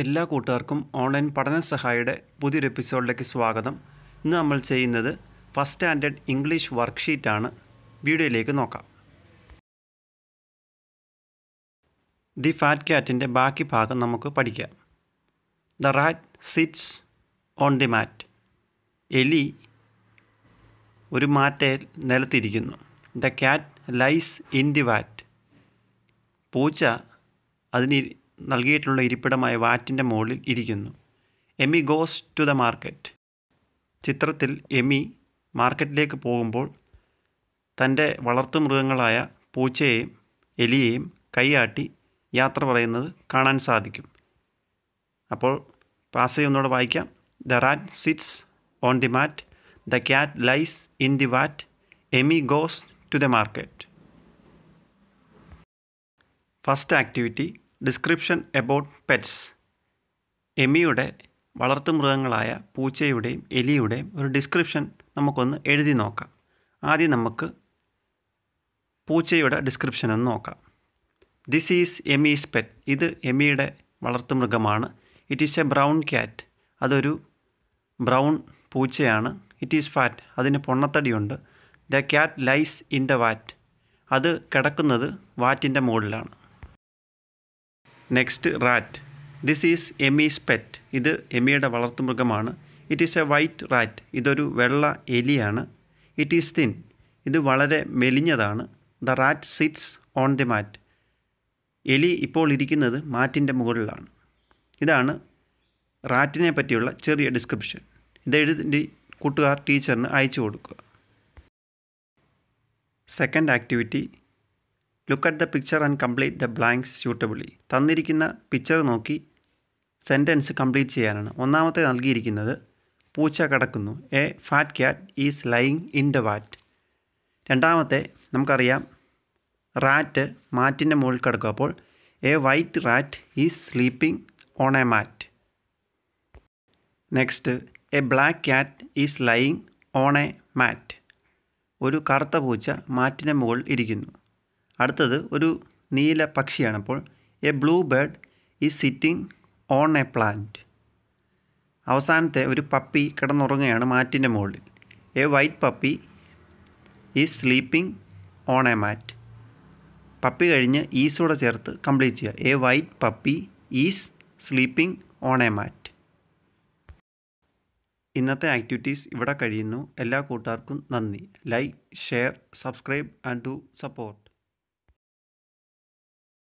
എല്ലാ കൂട്ടുകാർക്കും ഓൺലൈൻ പഠന സഹായിയുടെ പുതിയൊരു എപ്പിസോഡിലേക്ക് സ്വാഗതം ഇന്ന് നമ്മൾ ചെയ്യുന്നത് ഫസ്റ്റ് സ്റ്റാൻഡേർഡ് ഇംഗ്ലീഷ് വർക്ക്ഷീറ്റാണ് വീഡിയോയിലേക്ക് നോക്കാം ദി ഫാറ്റ് ക്യാറ്റിൻ്റെ ബാക്കി ഭാഗം നമുക്ക് പഠിക്കാം the rat sits on the mat എലി ഒരു മാറ്റയിൽ നിലത്തിരിക്കുന്നു the cat lies in the vat പൂച്ച അതിന് നൽകിയിട്ടുള്ള ഇരിപ്പിടമായ വാറ്റിൻ്റെ മുകളിൽ ഇരിക്കുന്നു Amy goes to the market ചിത്രത്തിൽ എമി മാർക്കറ്റിലേക്ക് പോകുമ്പോൾ തൻ്റെ വളർത്തുമൃഗങ്ങളായ പൂച്ചയെയും എലിയെയും കൈയാട്ടി യാത്ര പറയുന്നത് കാണാൻ സാധിക്കും അപ്പോൾ പാസ് ഒന്നുകൂടെ വായിക്കാം the rat sits on the mat the cat lies in the vat Amy goes to the market first activity description about pets എമിയുടെ വളർത്തുമൃഗങ്ങളായ പൂച്ചയുടെയും എലിയുടെയും ഒരു ഡിസ്ക്രിപ്ഷൻ നമുക്കൊന്ന് എഴുതി നോക്കാം ആദ്യം നമുക്ക് പൂച്ചയുടെ ഡിസ്ക്രിപ്ഷൻ ഒന്ന് നോക്കാം ദിസ് ഈസ് എമീസ് പെറ്റ് ഇത് എമിയുടെ വളർത്തുമൃഗമാണ് it is a brown cat അതൊരു ബ്രൗൺ പൂച്ചയാണ് ഇറ്റ് ഈസ് ഫാറ്റ് അതിന് പൊണ്ണത്തടിയുണ്ട് the cat lies in the vat അത് കിടക്കുന്നത് വാറ്റിൻ്റെ മുകളിലാണ് next rat this is Amy's pet ഇത് എമിയുടെ വളർത്തുമൃഗമാണ് it is a white rat ഇതൊരു വെള്ള എലിയാണ് ഇറ്റ് ഈസ് തിൻ ഇത് വളരെ മെലിഞ്ഞതാണ് the rat sits on the mat എലി ഇപ്പോൾ ഇരിക്കുന്നത് മാറ്റിൻ്റെ മുകളിലാണ് ഇതാണ് റാറ്റിനെ പറ്റിയുള്ള ചെറിയ ഡിസ്ക്രിപ്ഷൻ ഇത് എഴുതി കൂട്ടുകാർ ടീച്ചറിന് അയച്ചു കൊടുക്കുക second activity look at the picture and complete the blanks suitably തന്നിരിക്കുന്ന പിക്ചർ നോക്കി സെൻറ്റൻസ് കംപ്ലീറ്റ് ചെയ്യാനാണ് ഒന്നാമത്തെ നൽകിയിരിക്കുന്നത് പൂച്ച കടക്കുന്നു a fat cat is lying in the vat രണ്ടാമത്തെ നമുക്കറിയാം റാറ്റ് മാറ്റിൻ്റെ മുകളിൽ കിടക്കും അപ്പോൾ a white rat is sleeping on a mat next a black cat is lying on a mat ഒരു കറുത്ത പൂച്ച മാറ്റിൻ്റെ മുകളിൽ ഇരിക്കുന്നു അടുത്തത് ഒരു നീല പക്ഷിയാണ് അപ്പോൾ a blue bird is sitting on a plant അവസാനത്തെ ഒരു പപ്പി കിടന്നുറങ്ങുകയാണ് മാറ്റിൻ്റെ മുകളിൽ a white puppy is sleeping on a mat puppy കഴിഞ്ഞ് ഈസോടെ ചേർത്ത് കംപ്ലീറ്റ് ചെയ്യുക a white puppy is sleeping on a mat ഇന്നത്തെ ആക്ടിവിറ്റീസ് ഇവിടെ കഴിയുന്നു എല്ലാ കൂട്ടുകാർക്കും നന്ദി like share subscribe and to support